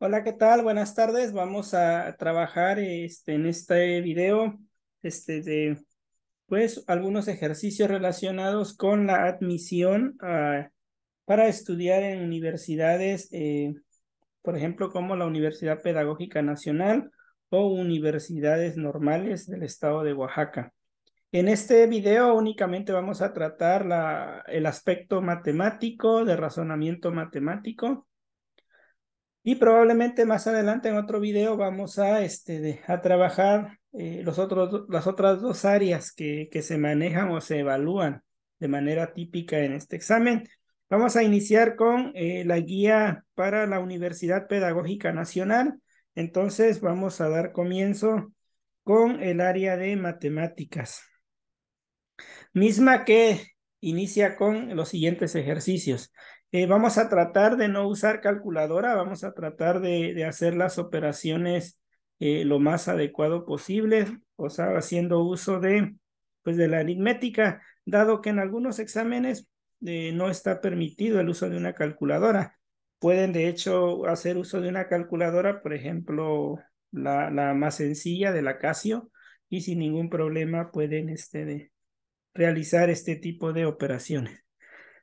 Hola, ¿qué tal? Buenas tardes. Vamos a trabajar este, en este video este, de pues, algunos ejercicios relacionados con la admisión ah, para estudiar en universidades, eh, por ejemplo, como la Universidad Pedagógica Nacional o universidades normales del estado de Oaxaca. En este video únicamente vamos a tratar la, el aspecto matemático, de razonamiento matemático, y probablemente más adelante en otro video vamos a, este, a trabajar eh, los otros, las otras dos áreas que, que se manejan o se evalúan de manera típica en este examen. Vamos a iniciar con eh, la guía para la Universidad Pedagógica Nacional. Entonces vamos a dar comienzo con el área de matemáticas, misma que inicia con los siguientes ejercicios. Eh, vamos a tratar de no usar calculadora, vamos a tratar de, hacer las operaciones eh, lo más adecuado posible, o sea, haciendo uso de, pues, de la aritmética, dado que en algunos exámenes eh, no está permitido el uso de una calculadora. Pueden, de hecho, hacer uso de una calculadora, por ejemplo, la, más sencilla de la Casio, y sin ningún problema pueden este, realizar este tipo de operaciones.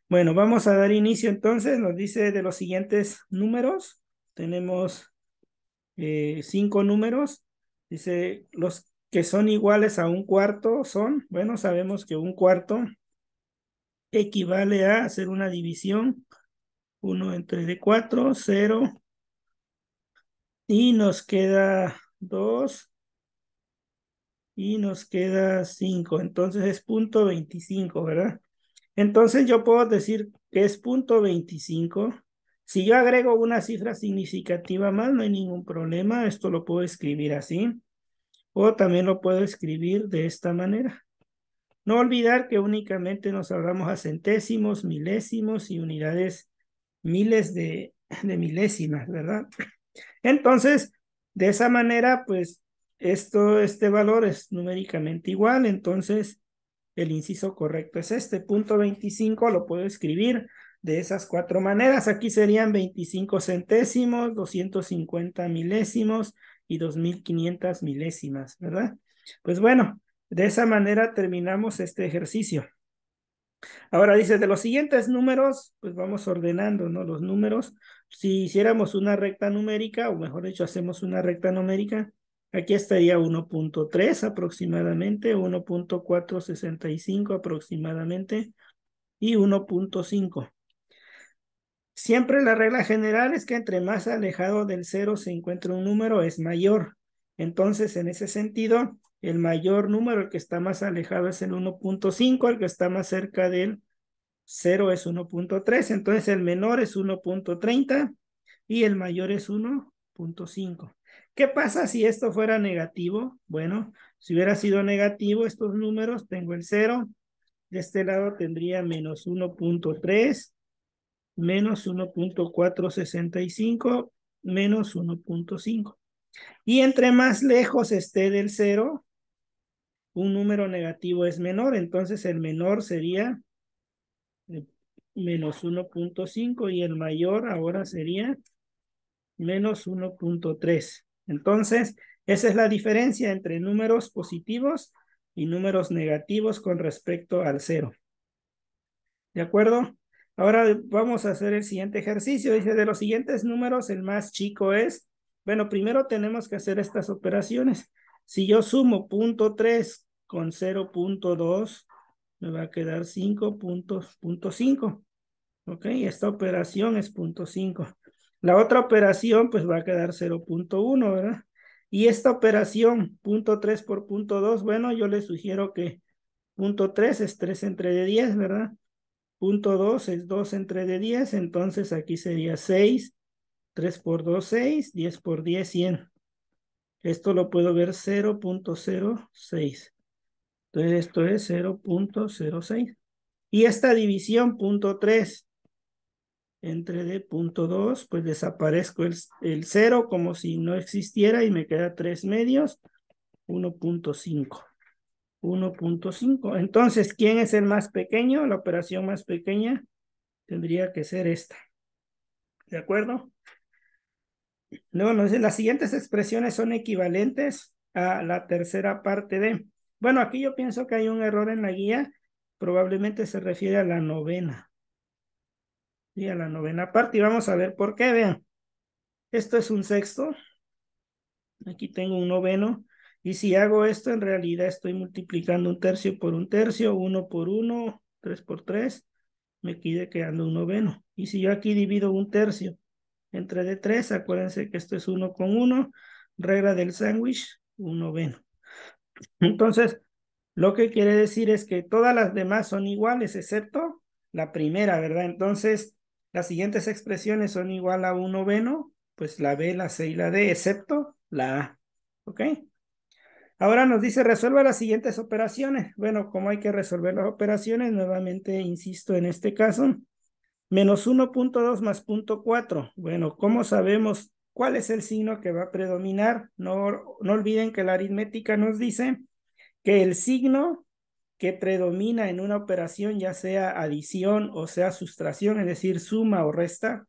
Bueno, vamos a dar inicio entonces. Nos dice de los siguientes números. Tenemos eh, cinco números. Dice, los que son iguales a un cuarto son, bueno, sabemos que un cuarto equivale a hacer una división. uno entre cuatro cero Y nos queda dos Y nos queda cinco. Entonces es punto 25, ¿verdad? Entonces yo puedo decir que es punto 25. Si yo agrego una cifra significativa más, no hay ningún problema. Esto lo puedo escribir así. O también lo puedo escribir de esta manera. No olvidar que únicamente nos hablamos a centésimos, milésimos y unidades miles de, de milésimas, ¿verdad? Entonces, de esa manera, pues, esto, este valor es numéricamente igual. Entonces, el inciso correcto es este. Punto 25 lo puedo escribir de esas cuatro maneras. Aquí serían 25 centésimos, 250 milésimos y 2500 milésimas, ¿verdad? Pues bueno, de esa manera terminamos este ejercicio. Ahora dice, de los siguientes números, pues vamos ordenando, ¿no? Los números, si hiciéramos una recta numérica, o mejor dicho, hacemos una recta numérica, Aquí estaría 1.3 aproximadamente, 1.465 aproximadamente y 1.5. Siempre la regla general es que entre más alejado del cero se encuentra un número es mayor. Entonces, en ese sentido, el mayor número, el que está más alejado es el 1.5, el que está más cerca del 0 es 1.3, entonces el menor es 1.30 y el mayor es 1.5. ¿Qué pasa si esto fuera negativo? Bueno, si hubiera sido negativo estos números, tengo el 0. De este lado tendría menos 1.3, menos 1.465, menos 1.5. Y entre más lejos esté del 0, un número negativo es menor, entonces el menor sería eh, menos 1.5 y el mayor ahora sería menos 1.3. Entonces, esa es la diferencia entre números positivos y números negativos con respecto al cero. ¿De acuerdo? Ahora vamos a hacer el siguiente ejercicio. Dice, de los siguientes números, el más chico es... Bueno, primero tenemos que hacer estas operaciones. Si yo sumo punto 3 con 0.2, me va a quedar 5.5. Punto, ¿Ok? Esta operación es punto 5. La otra operación pues va a quedar 0.1, ¿verdad? Y esta operación, punto 3 por punto 2, bueno, yo les sugiero que punto 3 es 3 entre de 10, ¿verdad? Punto 2 es 2 entre de 10, entonces aquí sería 6, 3 por 2, 6, 10 por 10, 100. Esto lo puedo ver 0.06. Entonces esto es 0.06. Y esta división, punto 3, entre D.2, pues desaparezco el, el 0 como si no existiera y me queda 3 medios, 1.5. 1.5. Entonces, ¿quién es el más pequeño? La operación más pequeña tendría que ser esta. ¿De acuerdo? Luego las siguientes expresiones son equivalentes a la tercera parte de... Bueno, aquí yo pienso que hay un error en la guía, probablemente se refiere a la novena y a la novena parte. Y vamos a ver por qué, vean. Esto es un sexto. Aquí tengo un noveno. Y si hago esto, en realidad estoy multiplicando un tercio por un tercio, uno por uno, tres por tres. Me quede quedando un noveno. Y si yo aquí divido un tercio entre de tres, acuérdense que esto es uno con uno. Regla del sándwich, un noveno. Entonces, lo que quiere decir es que todas las demás son iguales, excepto la primera, ¿verdad? Entonces, las siguientes expresiones son igual a 1 veno, pues la B, la C y la D, excepto la A. ¿Ok? Ahora nos dice, resuelva las siguientes operaciones. Bueno, como hay que resolver las operaciones? Nuevamente insisto en este caso. Menos 1.2 más 0.4. Bueno, ¿cómo sabemos cuál es el signo que va a predominar? No, no olviden que la aritmética nos dice que el signo que predomina en una operación, ya sea adición o sea sustracción, es decir, suma o resta,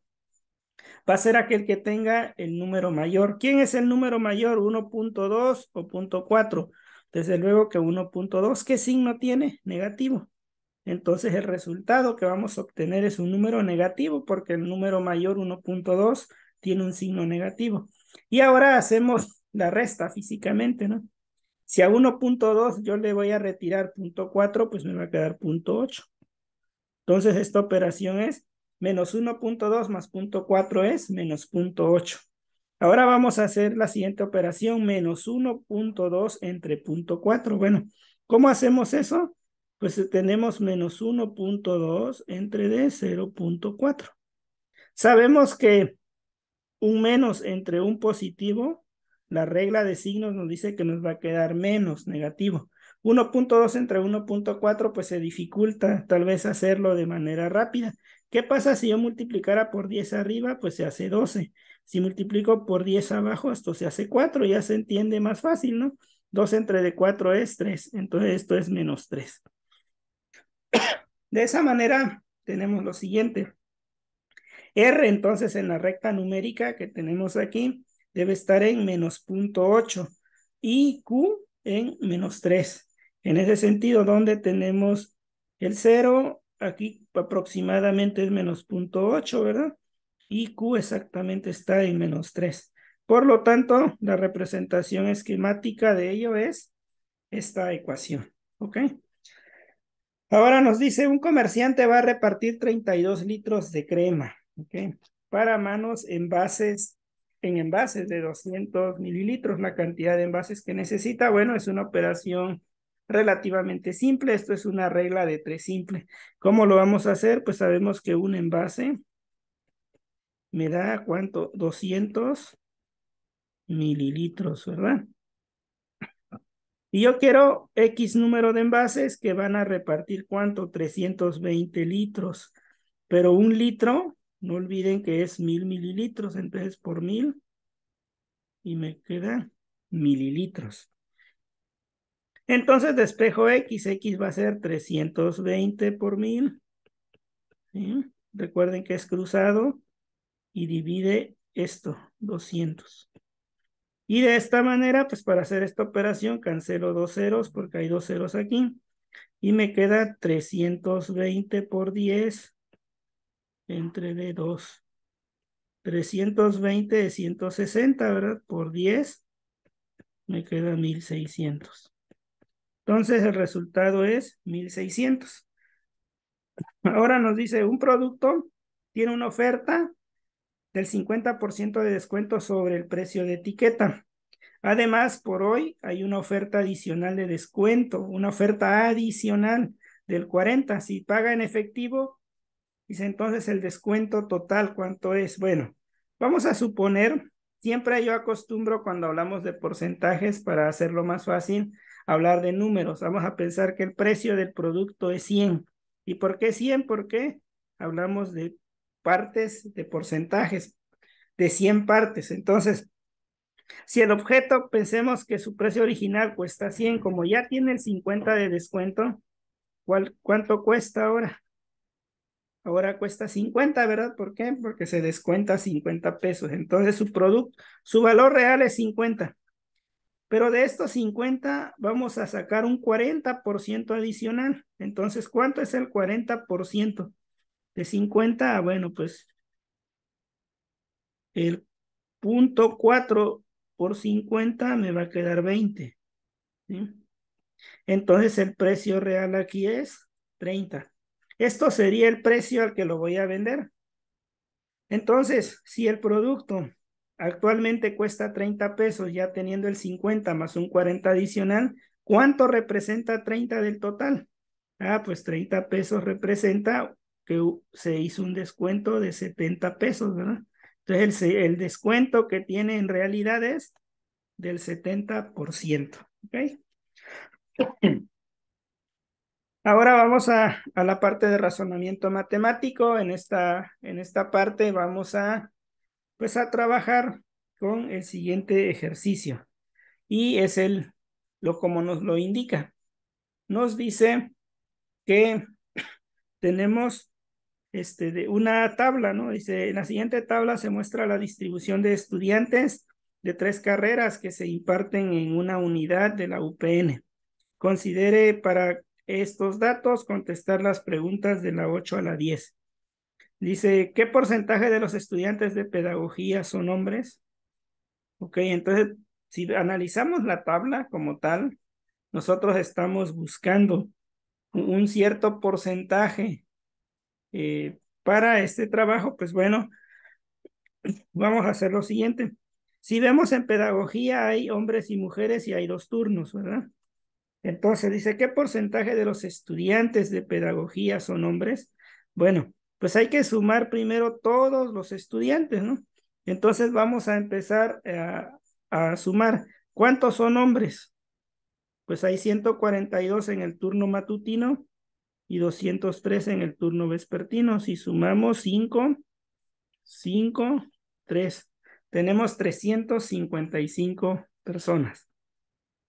va a ser aquel que tenga el número mayor. ¿Quién es el número mayor? ¿1.2 o .4? Desde luego que 1.2, ¿qué signo tiene? Negativo. Entonces el resultado que vamos a obtener es un número negativo porque el número mayor 1.2 tiene un signo negativo. Y ahora hacemos la resta físicamente, ¿no? Si a 1.2 yo le voy a retirar 0.4, pues me va a quedar 0.8. Entonces esta operación es menos 1.2 más 0.4 es menos 0.8. Ahora vamos a hacer la siguiente operación, menos 1.2 entre 0.4. Bueno, ¿cómo hacemos eso? Pues tenemos menos 1.2 entre de 0.4. Sabemos que un menos entre un positivo la regla de signos nos dice que nos va a quedar menos negativo. 1.2 entre 1.4 pues se dificulta tal vez hacerlo de manera rápida. ¿Qué pasa si yo multiplicara por 10 arriba? Pues se hace 12. Si multiplico por 10 abajo, esto se hace 4, ya se entiende más fácil, ¿no? 2 entre de 4 es 3, entonces esto es menos 3. De esa manera tenemos lo siguiente. R entonces en la recta numérica que tenemos aquí debe estar en menos 0.8 y Q en menos 3. En ese sentido, donde tenemos el 0, aquí aproximadamente es menos 0.8, ¿verdad? Y Q exactamente está en menos 3. Por lo tanto, la representación esquemática de ello es esta ecuación, ¿ok? Ahora nos dice, un comerciante va a repartir 32 litros de crema, ¿ok? Para manos, envases en envases de 200 mililitros, la cantidad de envases que necesita. Bueno, es una operación relativamente simple. Esto es una regla de tres simple. ¿Cómo lo vamos a hacer? Pues sabemos que un envase me da cuánto? 200 mililitros, ¿verdad? Y yo quiero X número de envases que van a repartir cuánto? 320 litros. Pero un litro no olviden que es mil mililitros, entonces por mil y me queda mililitros. Entonces despejo X, X va a ser 320 por mil. Recuerden que es cruzado y divide esto, 200. Y de esta manera, pues para hacer esta operación, cancelo dos ceros porque hay dos ceros aquí. Y me queda 320 por 10 entre D2. 320 de 160, ¿verdad? Por 10 me queda 1600. Entonces el resultado es 1600. Ahora nos dice, un producto tiene una oferta del 50% de descuento sobre el precio de etiqueta. Además, por hoy hay una oferta adicional de descuento, una oferta adicional del 40. Si paga en efectivo, Dice entonces el descuento total, ¿cuánto es? Bueno, vamos a suponer, siempre yo acostumbro cuando hablamos de porcentajes para hacerlo más fácil, hablar de números. Vamos a pensar que el precio del producto es 100. ¿Y por qué 100? Porque hablamos de partes, de porcentajes, de 100 partes. Entonces, si el objeto, pensemos que su precio original cuesta 100, como ya tiene el 50 de descuento, ¿cuál, ¿cuánto cuesta ahora? ahora cuesta 50, ¿verdad? ¿Por qué? Porque se descuenta 50 pesos. Entonces su producto, su valor real es 50. Pero de estos 50 vamos a sacar un 40% adicional. Entonces, ¿cuánto es el 40%? De 50, ah, bueno, pues el punto 4 por 50 me va a quedar 20. Entonces el precio real aquí es 30. Esto sería el precio al que lo voy a vender. Entonces, si el producto actualmente cuesta 30 pesos, ya teniendo el 50 más un 40 adicional, ¿cuánto representa 30 del total? Ah, pues 30 pesos representa que se hizo un descuento de 70 pesos, ¿verdad? Entonces, el, descuento que tiene en realidad es del 70%, ¿ok? Ahora vamos a, la parte de razonamiento matemático. En esta, en esta parte vamos a, pues a trabajar con el siguiente ejercicio. Y es el, lo como nos lo indica. Nos dice que tenemos este, de una tabla, ¿no? Dice, en la siguiente tabla se muestra la distribución de estudiantes de tres carreras que se imparten en una unidad de la UPN. Considere para estos datos, contestar las preguntas de la 8 a la 10. Dice, ¿qué porcentaje de los estudiantes de pedagogía son hombres? Ok, entonces, si analizamos la tabla como tal, nosotros estamos buscando un cierto porcentaje eh, para este trabajo, pues bueno, vamos a hacer lo siguiente. Si vemos en pedagogía hay hombres y mujeres y hay dos turnos, ¿verdad? Entonces dice, ¿qué porcentaje de los estudiantes de pedagogía son hombres? Bueno, pues hay que sumar primero todos los estudiantes, ¿no? Entonces vamos a empezar eh, a, sumar. ¿Cuántos son hombres? Pues hay 142 en el turno matutino y 203 en el turno vespertino. Si sumamos 5, 5, 3, tenemos 355 personas.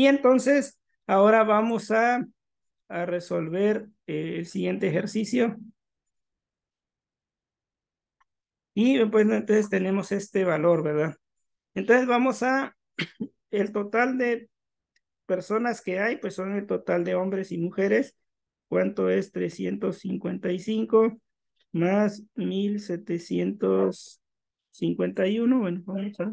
Y entonces, ahora vamos a, resolver eh, el siguiente ejercicio. Y pues entonces tenemos este valor, ¿verdad? Entonces vamos a el total de personas que hay, pues son el total de hombres y mujeres. ¿Cuánto es 355 más 1751? Bueno, vamos a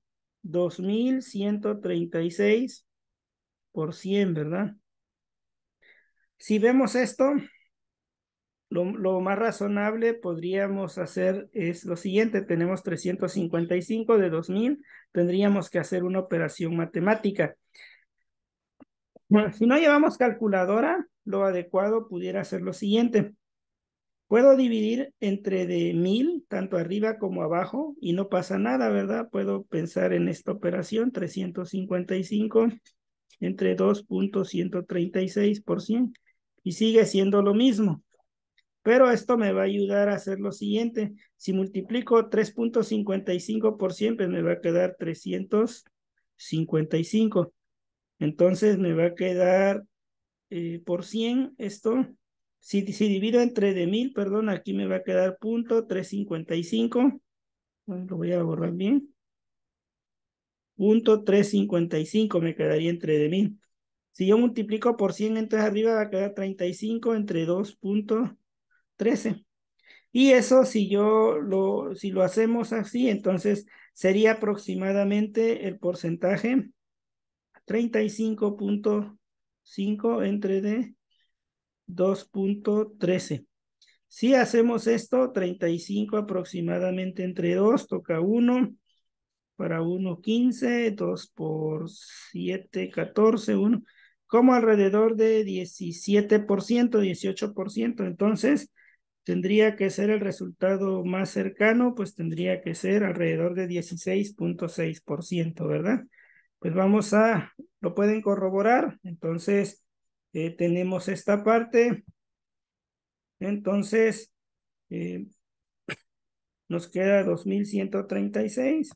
2136 por 100, ¿verdad? Si vemos esto, lo, más razonable podríamos hacer es lo siguiente, tenemos 355 de 2000, tendríamos que hacer una operación matemática. Bueno, si no llevamos calculadora, lo adecuado pudiera ser lo siguiente. Puedo dividir entre de mil, tanto arriba como abajo, y no pasa nada, ¿verdad? Puedo pensar en esta operación, 355 entre 2.136 por 100, y sigue siendo lo mismo. Pero esto me va a ayudar a hacer lo siguiente. Si multiplico 3.55 por 100, pues me va a quedar 355. Entonces me va a quedar eh, por 100 esto si, si divido entre de mil, perdón, aquí me va a quedar punto 355. Lo voy a borrar bien. Punto 355 me quedaría entre de mil. Si yo multiplico por 100, entonces arriba va a quedar 35 entre 2.13. Y eso si yo lo, si lo hacemos así, entonces sería aproximadamente el porcentaje 35.5 entre de 2.13. Si hacemos esto, 35 aproximadamente entre 2, toca 1. Para 1, 15. 2 por 7, 14. 1. Como alrededor de 17%, 18%. Entonces, tendría que ser el resultado más cercano, pues tendría que ser alrededor de 16.6%, ¿verdad? Pues vamos a, lo pueden corroborar. Entonces, eh, tenemos esta parte. Entonces, eh, nos queda 2136.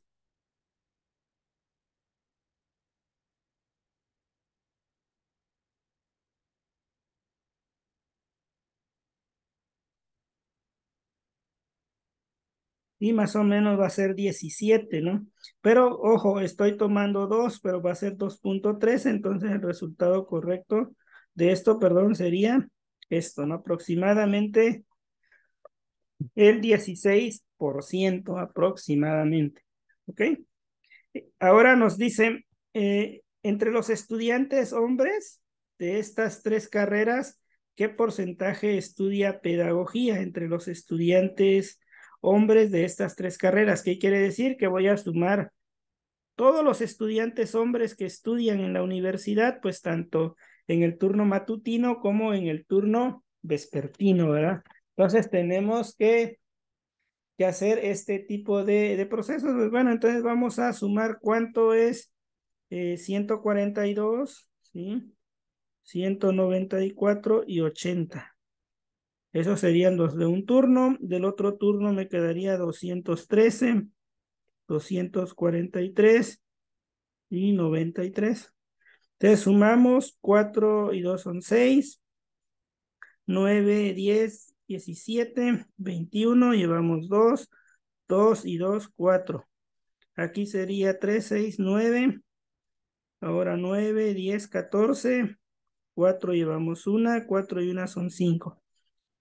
y más o menos va a ser 17, ¿no? Pero ojo, estoy tomando 2, pero va a ser 2.3, entonces el resultado correcto de esto, perdón, sería esto, ¿no? Aproximadamente el 16% aproximadamente, ¿ok? Ahora nos dicen, eh, entre los estudiantes hombres de estas tres carreras, ¿qué porcentaje estudia pedagogía entre los estudiantes hombres de estas tres carreras? ¿Qué quiere decir? Que voy a sumar todos los estudiantes hombres que estudian en la universidad, pues tanto en el turno matutino como en el turno vespertino, ¿verdad? Entonces tenemos que, que hacer este tipo de, de procesos. Pues bueno, entonces vamos a sumar cuánto es eh, y 142, ¿sí? 194 y 80. Esos serían los de un turno. Del otro turno me quedaría 213, 243 y 93. Entonces sumamos 4 y 2 son 6. 9, 10, 17, 21, llevamos 2. 2 y 2, 4. Aquí sería 3, 6, 9. Ahora 9, 10, 14. 4 llevamos 1, 4 y 1 son 5.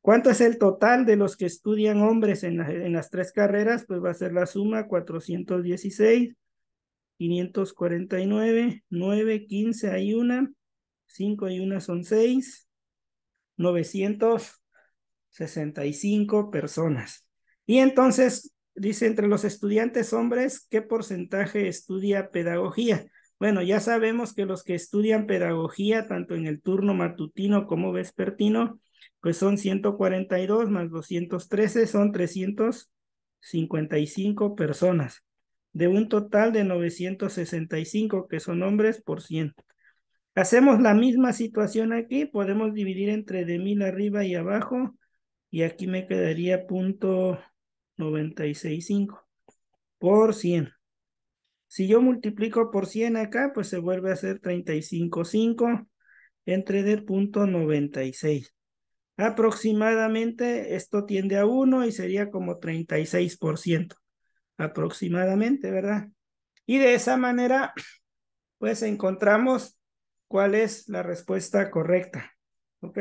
¿Cuánto es el total de los que estudian hombres en, en las tres carreras? Pues va a ser la suma 416 549, 9, 15 hay una, 5 y una son 6, 965 personas. Y entonces, dice, entre los estudiantes hombres, ¿qué porcentaje estudia pedagogía? Bueno, ya sabemos que los que estudian pedagogía, tanto en el turno matutino como vespertino, pues son 142 más 213, son 355 personas de un total de 965 que son hombres por 100. Hacemos la misma situación aquí, podemos dividir entre de 1000 arriba y abajo y aquí me quedaría punto 96.5 por 100. Si yo multiplico por 100 acá, pues se vuelve a hacer 35.5 entre de punto 96. Aproximadamente esto tiende a 1 y sería como 36% aproximadamente, ¿verdad? Y de esa manera, pues encontramos cuál es la respuesta correcta, ¿ok?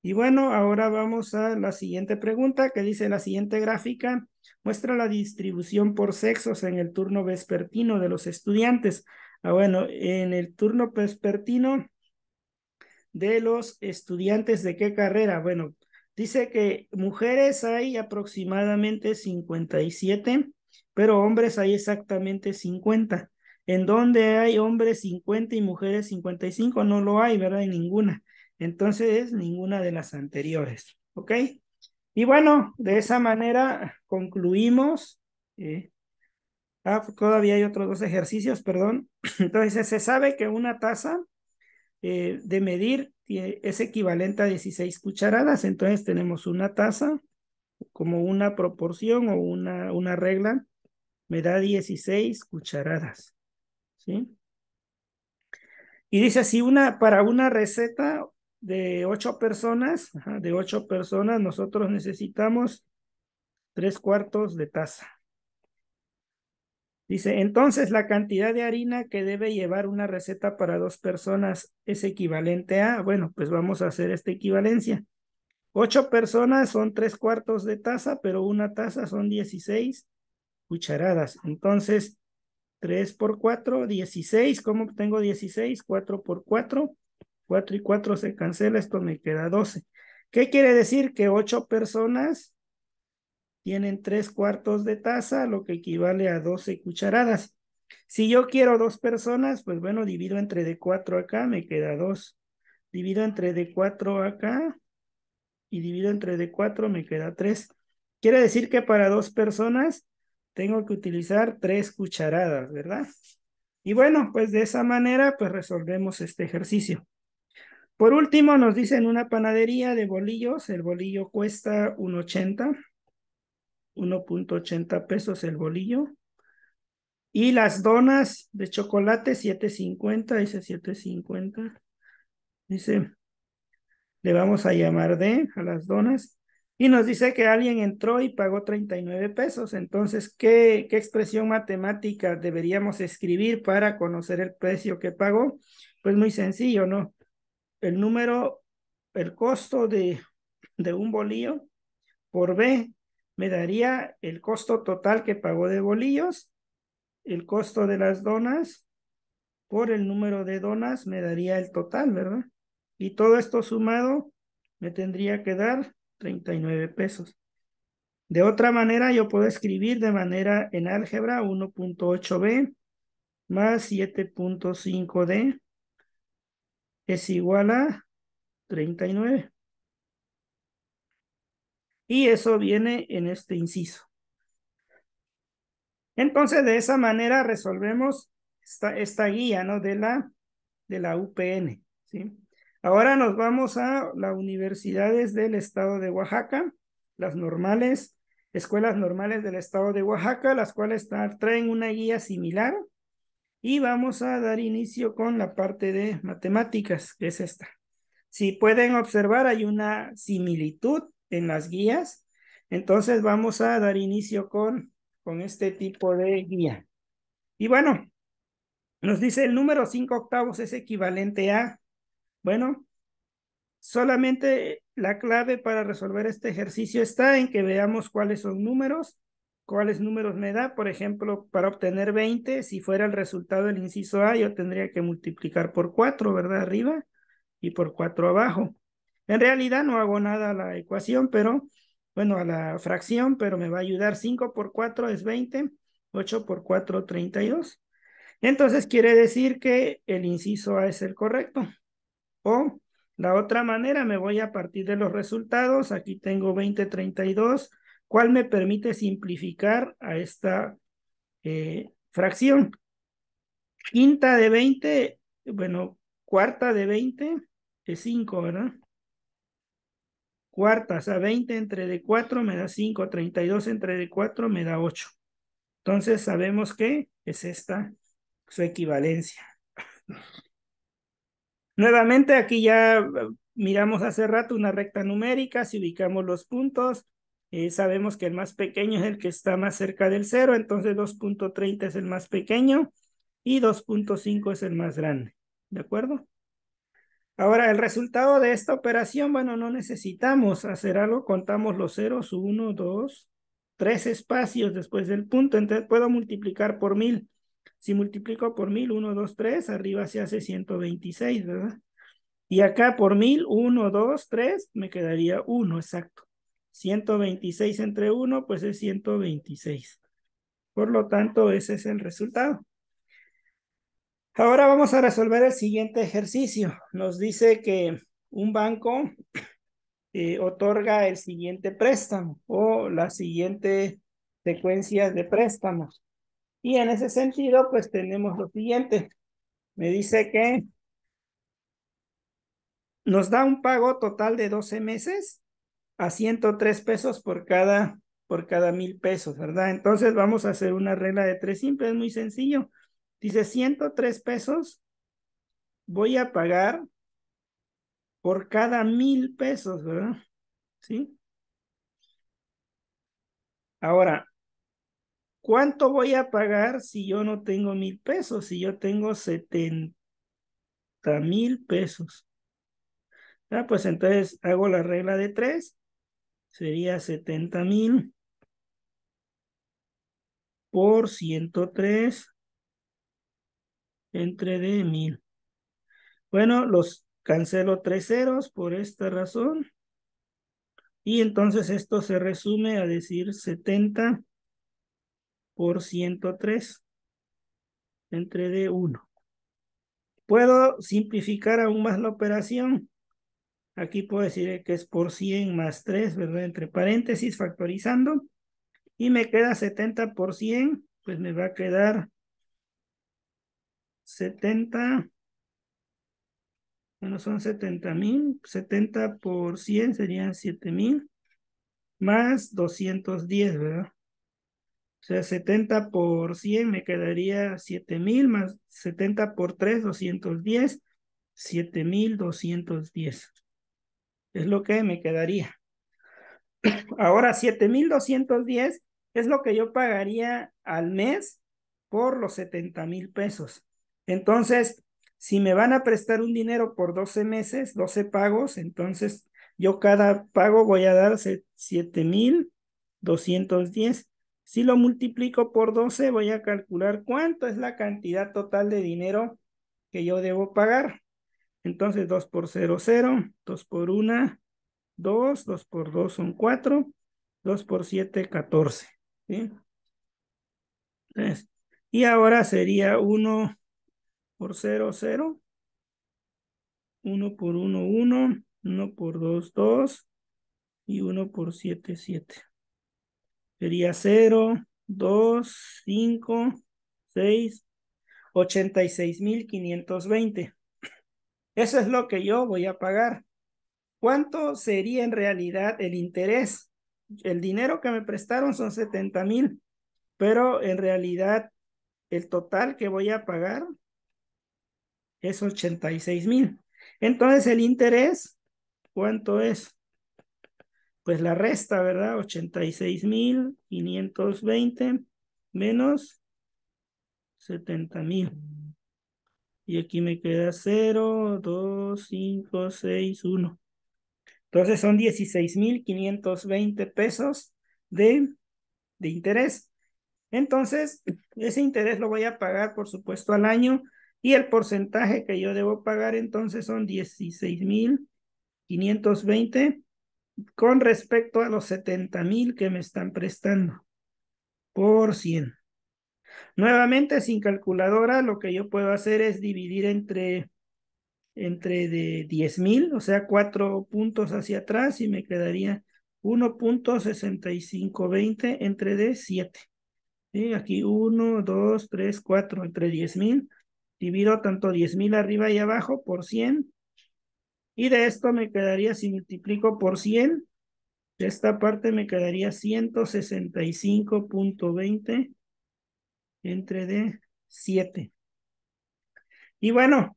Y bueno, ahora vamos a la siguiente pregunta que dice la siguiente gráfica. Muestra la distribución por sexos en el turno vespertino de los estudiantes. Ah, bueno, en el turno vespertino de los estudiantes de qué carrera? Bueno, Dice que mujeres hay aproximadamente 57, pero hombres hay exactamente 50. En dónde hay hombres 50 y mujeres 55, no lo hay, ¿verdad? En ninguna. Entonces, ninguna de las anteriores. ¿Ok? Y bueno, de esa manera concluimos. Eh, ah, todavía hay otros dos ejercicios, perdón. Entonces, se sabe que una tasa eh, de medir es equivalente a 16 cucharadas, entonces tenemos una taza como una proporción o una, una regla, me da 16 cucharadas. ¿sí? Y dice así, una, para una receta de 8 personas, de 8 personas, nosotros necesitamos 3 cuartos de taza. Dice, entonces la cantidad de harina que debe llevar una receta para dos personas es equivalente a, bueno, pues vamos a hacer esta equivalencia. Ocho personas son tres cuartos de taza, pero una taza son 16 cucharadas. Entonces, tres por cuatro, dieciséis, ¿Cómo obtengo 16? Cuatro por cuatro, cuatro y cuatro se cancela, esto me queda 12. ¿Qué quiere decir? Que ocho personas tienen tres cuartos de taza, lo que equivale a 12 cucharadas. Si yo quiero dos personas, pues bueno, divido entre de cuatro acá, me queda dos. Divido entre de cuatro acá y divido entre de cuatro, me queda tres. Quiere decir que para dos personas tengo que utilizar tres cucharadas, ¿verdad? Y bueno, pues de esa manera, pues resolvemos este ejercicio. Por último, nos dicen una panadería de bolillos. El bolillo cuesta 1.80. 1.80 pesos el bolillo. Y las donas de chocolate, 7.50, dice 7.50. Dice, le vamos a llamar D a las donas. Y nos dice que alguien entró y pagó 39 pesos. Entonces, ¿qué, ¿qué expresión matemática deberíamos escribir para conocer el precio que pagó? Pues muy sencillo, ¿no? El número, el costo de, de un bolillo por B me daría el costo total que pagó de bolillos, el costo de las donas, por el número de donas me daría el total, ¿verdad? Y todo esto sumado me tendría que dar 39 pesos. De otra manera, yo puedo escribir de manera en álgebra 1.8b más 7.5d es igual a 39. Y eso viene en este inciso. Entonces, de esa manera resolvemos esta, guía ¿no? de, la, de la UPN. ¿sí? Ahora nos vamos a las universidades del estado de Oaxaca, las normales, escuelas normales del estado de Oaxaca, las cuales traen una guía similar. Y vamos a dar inicio con la parte de matemáticas, que es esta. Si pueden observar, hay una similitud en las guías. Entonces vamos a dar inicio con, con este tipo de guía. Y bueno, nos dice el número 5 octavos es equivalente a, bueno, solamente la clave para resolver este ejercicio está en que veamos cuáles son números, cuáles números me da. Por ejemplo, para obtener 20, si fuera el resultado del inciso A, yo tendría que multiplicar por 4, ¿verdad? Arriba y por 4 abajo. En realidad no hago nada a la ecuación, pero bueno, a la fracción, pero me va a ayudar. 5 por 4 es 20, 8 por 4, 32. Entonces quiere decir que el inciso A es el correcto. O la otra manera, me voy a partir de los resultados. Aquí tengo 20, 32, ¿cuál me permite simplificar a esta eh, fracción. Quinta de 20, bueno, cuarta de 20 es 5, ¿verdad? cuartas a 20 entre de 4 me da 5, 32 entre de 4 me da 8. Entonces sabemos que es esta su equivalencia. Nuevamente aquí ya eh, miramos hace rato una recta numérica, si ubicamos los puntos, eh, sabemos que el más pequeño es el que está más cerca del cero, entonces 2.30 es el más pequeño y 2.5 es el más grande, ¿de acuerdo? Ahora, el resultado de esta operación, bueno, no necesitamos hacer algo, contamos los ceros, uno, 2, 3 espacios después del punto, entonces puedo multiplicar por mil. Si multiplico por mil, uno, dos, tres, arriba se hace 126, ¿verdad? Y acá por mil, uno, dos, tres, me quedaría uno, exacto. 126 entre 1, pues es 126. Por lo tanto, ese es el resultado. Ahora vamos a resolver el siguiente ejercicio. Nos dice que un banco eh, otorga el siguiente préstamo o la siguiente secuencia de préstamos. Y en ese sentido, pues tenemos lo siguiente. Me dice que nos da un pago total de 12 meses a 103 pesos por cada, por cada mil pesos, ¿verdad? Entonces vamos a hacer una regla de tres simple, es muy sencillo. Dice 103 pesos voy a pagar por cada mil pesos, ¿verdad? ¿Sí? Ahora, ¿cuánto voy a pagar si yo no tengo mil pesos? Si yo tengo 70 mil pesos. Ah, pues entonces hago la regla de tres. Sería 70 mil por 103 entre de mil. Bueno, los cancelo tres ceros por esta razón. Y entonces esto se resume a decir 70 por 103 entre de 1. Puedo simplificar aún más la operación. Aquí puedo decir que es por 100 más 3, ¿verdad? Entre paréntesis, factorizando. Y me queda 70 por 100, pues me va a quedar 70, bueno, son 70 mil, 70 por 100 serían 7 mil, más 210, ¿verdad? O sea, 70 por 100 me quedaría 7 mil, más 70 por 3, 210, 7210. Es lo que me quedaría. Ahora, 7210 es lo que yo pagaría al mes por los 70 mil pesos. Entonces, si me van a prestar un dinero por 12 meses, 12 pagos, entonces yo cada pago voy a dar 7,210. Si lo multiplico por 12, voy a calcular cuánto es la cantidad total de dinero que yo debo pagar. Entonces 2 por 0, 0, 2 por 1, 2, 2 por 2 son 4, 2 por 7, 14. y ahora sería 1 por 0, 0. 1 por 1, 1. 1 por 2, 2. Y 1 por 7, 7. Sería 0, 2, 5, 6, 86,520. Eso es lo que yo voy a pagar. ¿Cuánto sería en realidad el interés? El dinero que me prestaron son 70.000. pero en realidad el total que voy a pagar es 86 mil. Entonces el interés, ¿cuánto es? Pues la resta, ¿verdad? 86 mil 520 menos 70 mil. Y aquí me queda 0, 2, 5, 6, 1. Entonces son 16.520 pesos de interés. Entonces, ese interés lo voy a pagar, por supuesto, al año y el porcentaje que yo debo pagar entonces son 16.520 con respecto a los 70.000 que me están prestando por 100. Nuevamente, sin calculadora, lo que yo puedo hacer es dividir entre, entre de 10.000, o sea, cuatro puntos hacia atrás y me quedaría 1.6520 entre de 7. Aquí 1, 2, 3, 4 entre 10.000 divido tanto 10.000 arriba y abajo por 100, y de esto me quedaría, si multiplico por 100, de esta parte me quedaría 165.20 entre de 7. Y bueno,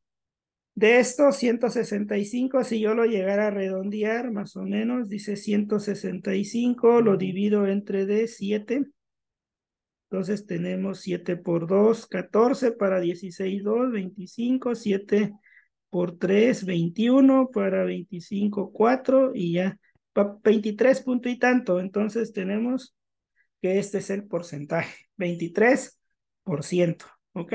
de esto 165, si yo lo llegara a redondear, más o menos, dice 165, lo divido entre de 7 entonces tenemos 7 por 2, 14 para 16, 2, 25, 7 por 3, 21 para 25, 4 y ya 23 punto y tanto. Entonces tenemos que este es el porcentaje, 23%. ¿Ok?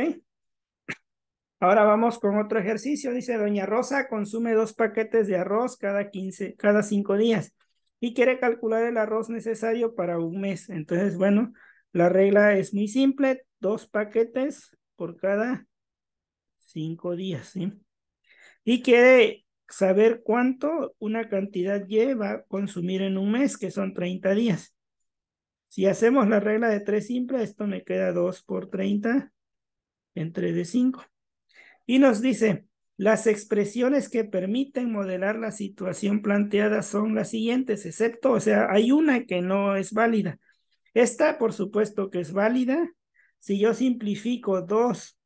Ahora vamos con otro ejercicio. Dice, doña Rosa consume dos paquetes de arroz cada 15, cada 5 días y quiere calcular el arroz necesario para un mes. Entonces, bueno, la regla es muy simple, dos paquetes por cada cinco días, Y quiere saber cuánto una cantidad lleva a consumir en un mes, que son 30 días. Si hacemos la regla de tres simple, esto me queda 2 por 30 entre de 5. Y nos dice, las expresiones que permiten modelar la situación planteada son las siguientes, excepto, o sea, hay una que no es válida. Esta, por supuesto, que es válida. Si yo simplifico 2,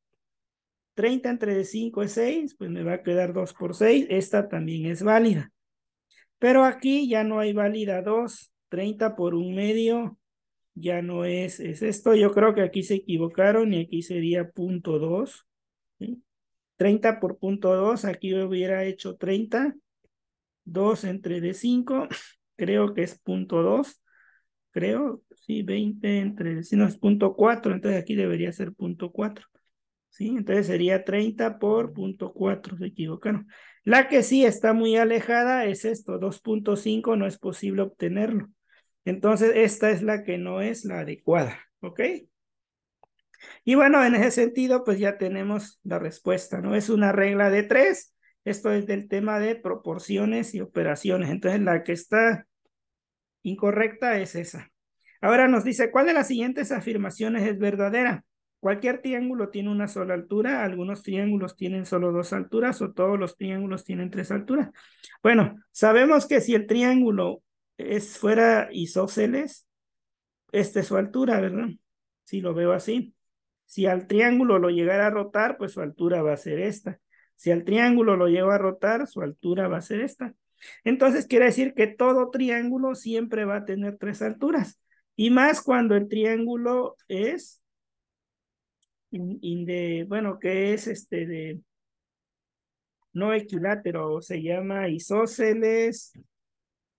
30 entre 5 es 6, pues me va a quedar 2 por 6. Esta también es válida. Pero aquí ya no hay válida 2, 30 por un medio ya no es, es esto. Yo creo que aquí se equivocaron y aquí sería punto 2. 30 por punto 2, aquí hubiera hecho 30. 2 entre de 5, creo que es punto 2. Creo, 20 entre, si no es punto 4, entonces aquí debería ser punto 4. ¿sí? Entonces sería 30 por 4, se equivocaron. La que sí está muy alejada es esto, 2.5 no es posible obtenerlo. Entonces esta es la que no es la adecuada, ¿ok? Y bueno, en ese sentido, pues ya tenemos la respuesta, ¿no? Es una regla de tres. Esto es del tema de proporciones y operaciones. Entonces, la que está incorrecta es esa. Ahora nos dice, ¿cuál de las siguientes afirmaciones es verdadera? Cualquier triángulo tiene una sola altura, algunos triángulos tienen solo dos alturas o todos los triángulos tienen tres alturas. Bueno, sabemos que si el triángulo es fuera isósceles, esta es su altura, ¿verdad? Si lo veo así. Si al triángulo lo llegara a rotar, pues su altura va a ser esta. Si al triángulo lo llevo a rotar, su altura va a ser esta. Entonces quiere decir que todo triángulo siempre va a tener tres alturas. Y más cuando el triángulo es, de, bueno, que es este de, no equilátero, se llama isósceles,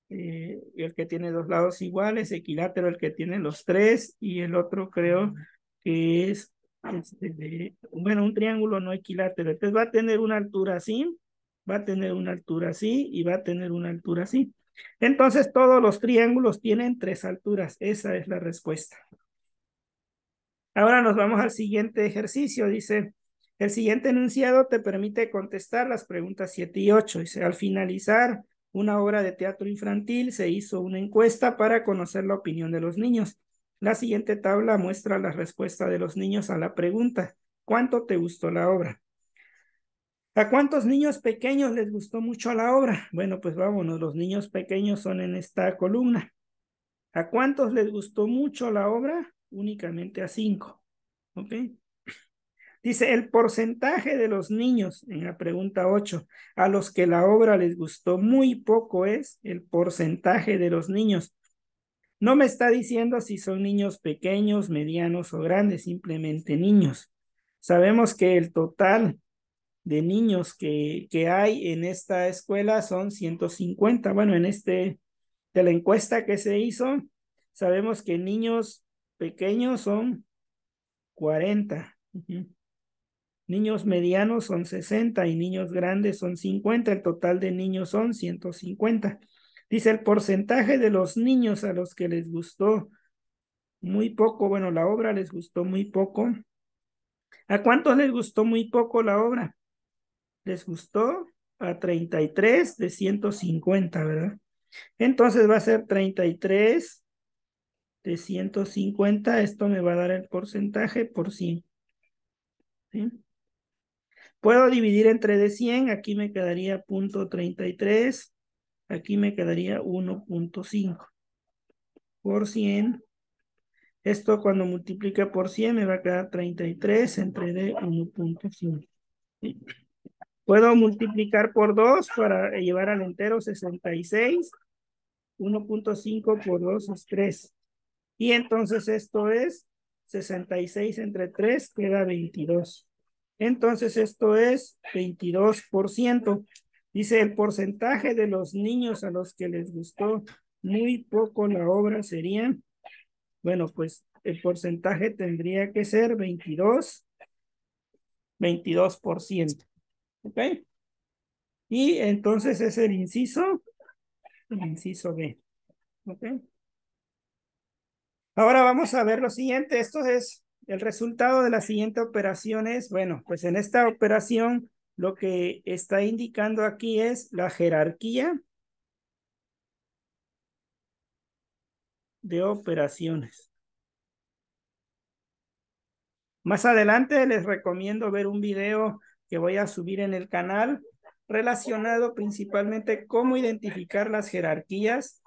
eh, el que tiene dos lados iguales, equilátero el que tiene los tres, y el otro creo que es, este, de, bueno, un triángulo no equilátero. Entonces va a tener una altura así, va a tener una altura así y va a tener una altura así. Entonces, todos los triángulos tienen tres alturas. Esa es la respuesta. Ahora nos vamos al siguiente ejercicio. Dice, el siguiente enunciado te permite contestar las preguntas 7 y 8. Dice, al finalizar una obra de teatro infantil, se hizo una encuesta para conocer la opinión de los niños. La siguiente tabla muestra la respuesta de los niños a la pregunta, ¿cuánto te gustó la obra? ¿A cuántos niños pequeños les gustó mucho la obra? Bueno, pues vámonos, los niños pequeños son en esta columna. ¿A cuántos les gustó mucho la obra? Únicamente a cinco. ¿Ok? Dice, el porcentaje de los niños, en la pregunta 8, a los que la obra les gustó muy poco es el porcentaje de los niños. No me está diciendo si son niños pequeños, medianos o grandes, simplemente niños. Sabemos que el total de niños que, que hay en esta escuela son 150. Bueno, en este, de la encuesta que se hizo, sabemos que niños pequeños son 40. Niños medianos son 60 y niños grandes son 50. El total de niños son 150. Dice el porcentaje de los niños a los que les gustó muy poco, bueno, la obra les gustó muy poco. ¿A cuántos les gustó muy poco la obra? les gustó a 33 de 150, ¿verdad? Entonces va a ser 33 de 150. Esto me va a dar el porcentaje por 100. ¿Sí? Puedo dividir entre de 100. Aquí me quedaría .33. Aquí me quedaría 1.5 por 100. Esto cuando multiplica por 100 me va a quedar 33 entre de 1.5. ¿Sí? Puedo multiplicar por 2 para llevar al entero 66. 1.5 por 2 es 3. Y entonces esto es 66 entre 3 queda 22. Entonces esto es 22%. Dice el porcentaje de los niños a los que les gustó muy poco la obra serían, bueno, pues el porcentaje tendría que ser 22, 22%. ¿Ok? Y entonces es el inciso, el inciso B. ¿Ok? Ahora vamos a ver lo siguiente. Esto es el resultado de la siguiente operación es, bueno, pues en esta operación lo que está indicando aquí es la jerarquía de operaciones. Más adelante les recomiendo ver un video que voy a subir en el canal relacionado principalmente cómo identificar las jerarquías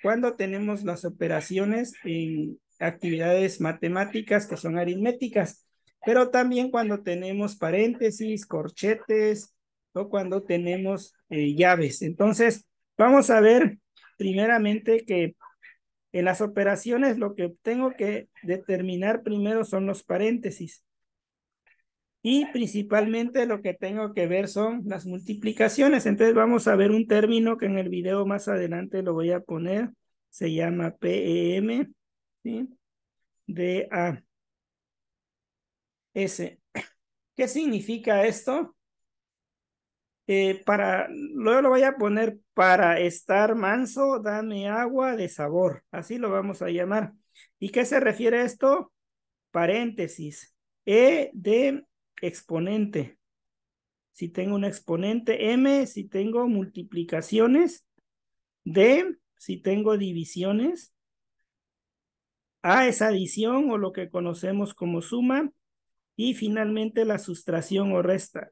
cuando tenemos las operaciones en actividades matemáticas que son aritméticas, pero también cuando tenemos paréntesis, corchetes o cuando tenemos eh, llaves. Entonces, vamos a ver primeramente que en las operaciones lo que tengo que determinar primero son los paréntesis y principalmente lo que tengo que ver son las multiplicaciones. Entonces vamos a ver un término que en el video más adelante lo voy a poner. Se llama PEM ¿sí? de A. S. ¿Qué significa esto? Eh, para, luego lo voy a poner para estar manso, dame agua de sabor. Así lo vamos a llamar. ¿Y qué se refiere a esto? Paréntesis. E de exponente. Si tengo un exponente m, si tengo multiplicaciones d, si tengo divisiones, a es adición o lo que conocemos como suma y finalmente la sustracción o resta.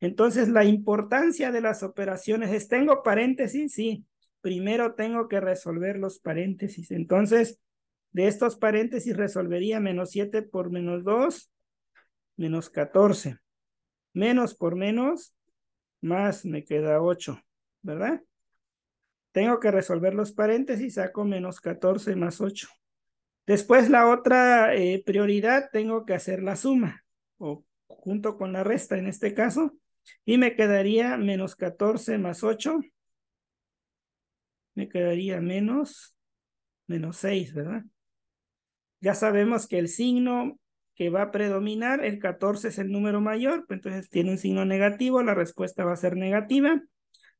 Entonces, la importancia de las operaciones es, ¿tengo paréntesis? Sí, primero tengo que resolver los paréntesis. Entonces, de estos paréntesis resolvería menos 7 por menos 2, menos 14. Menos por menos, más me queda 8, ¿verdad? Tengo que resolver los paréntesis, saco menos 14 más 8. Después la otra eh, prioridad, tengo que hacer la suma, o junto con la resta en este caso, y me quedaría menos 14 más 8, me quedaría menos, menos 6, ¿verdad? Ya sabemos que el signo que va a predominar, el 14 es el número mayor, pues entonces tiene un signo negativo, la respuesta va a ser negativa.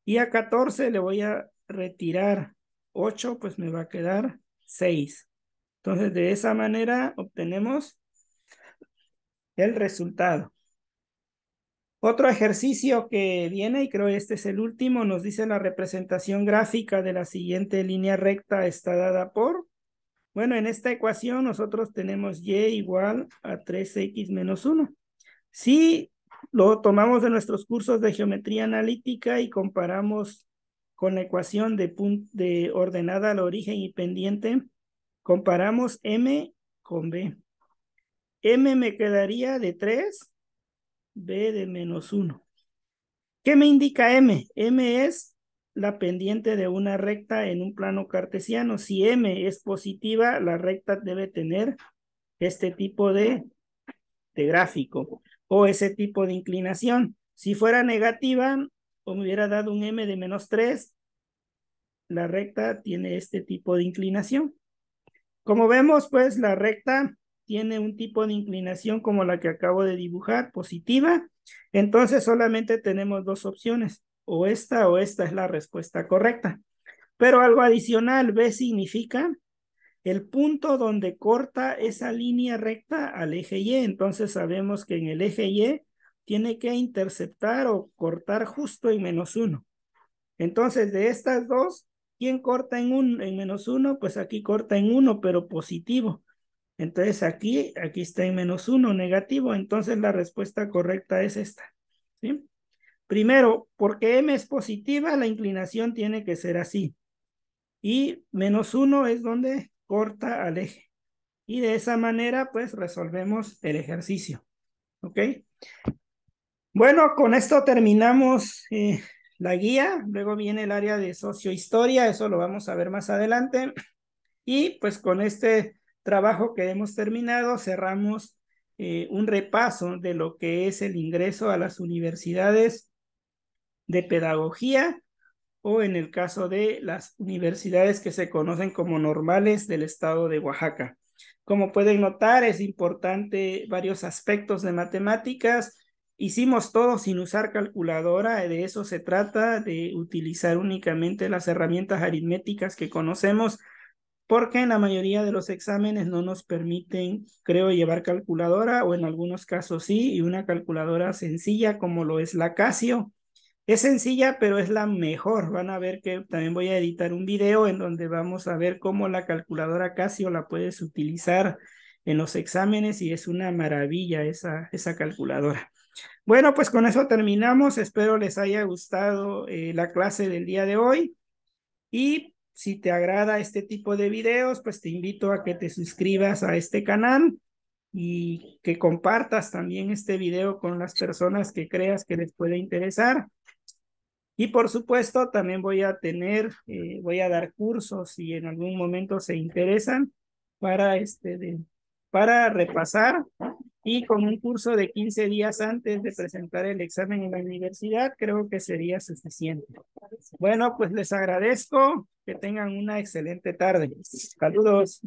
Y a 14 le voy a retirar 8, pues me va a quedar 6. Entonces de esa manera obtenemos el resultado. Otro ejercicio que viene, y creo este es el último, nos dice la representación gráfica de la siguiente línea recta está dada por bueno, en esta ecuación nosotros tenemos y igual a 3x menos 1. Si lo tomamos de nuestros cursos de geometría analítica y comparamos con la ecuación de, de ordenada al origen y pendiente, comparamos m con b. m me quedaría de 3, b de menos 1. ¿Qué me indica m? m es la pendiente de una recta en un plano cartesiano. Si m es positiva, la recta debe tener este tipo de, gráfico o ese tipo de inclinación. Si fuera negativa o me hubiera dado un m de menos 3, la recta tiene este tipo de inclinación. Como vemos, pues la recta tiene un tipo de inclinación como la que acabo de dibujar, positiva. Entonces solamente tenemos dos opciones o esta o esta es la respuesta correcta. Pero algo adicional, B significa el punto donde corta esa línea recta al eje Y. Entonces sabemos que en el eje Y tiene que interceptar o cortar justo en menos uno. Entonces de estas dos, ¿quién corta en, un, en menos uno? Pues aquí corta en uno, pero positivo. Entonces aquí, aquí está en menos uno, negativo. Entonces la respuesta correcta es esta. ¿sí? Primero, porque m es positiva, la inclinación tiene que ser así. Y menos uno es donde corta al eje. Y de esa manera, pues, resolvemos el ejercicio. ¿Ok? Bueno, con esto terminamos eh, la guía. Luego viene el área de sociohistoria. Eso lo vamos a ver más adelante. Y pues con este trabajo que hemos terminado, cerramos eh, un repaso de lo que es el ingreso a las universidades de pedagogía o en el caso de las universidades que se conocen como normales del estado de Oaxaca. Como pueden notar, es importante varios aspectos de matemáticas. Hicimos todo sin usar calculadora, de eso se trata, de utilizar únicamente las herramientas aritméticas que conocemos, porque en la mayoría de los exámenes no nos permiten, creo, llevar calculadora o en algunos casos sí, y una calculadora sencilla como lo es la Casio es sencilla, pero es la mejor. Van a ver que también voy a editar un video en donde vamos a ver cómo la calculadora Casio la puedes utilizar en los exámenes y es una maravilla esa, calculadora. Bueno, pues con eso terminamos. Espero les haya gustado eh, la clase del día de hoy. Y si te agrada este tipo de videos, pues te invito a que te suscribas a este canal y que compartas también este video con las personas que creas que les puede interesar. Y por supuesto, también voy a tener, eh, voy a dar cursos si en algún momento se interesan para, este, de, para repasar y con un curso de 15 días antes de presentar el examen en la universidad, creo que sería suficiente. Bueno, pues les agradezco, que tengan una excelente tarde. Saludos.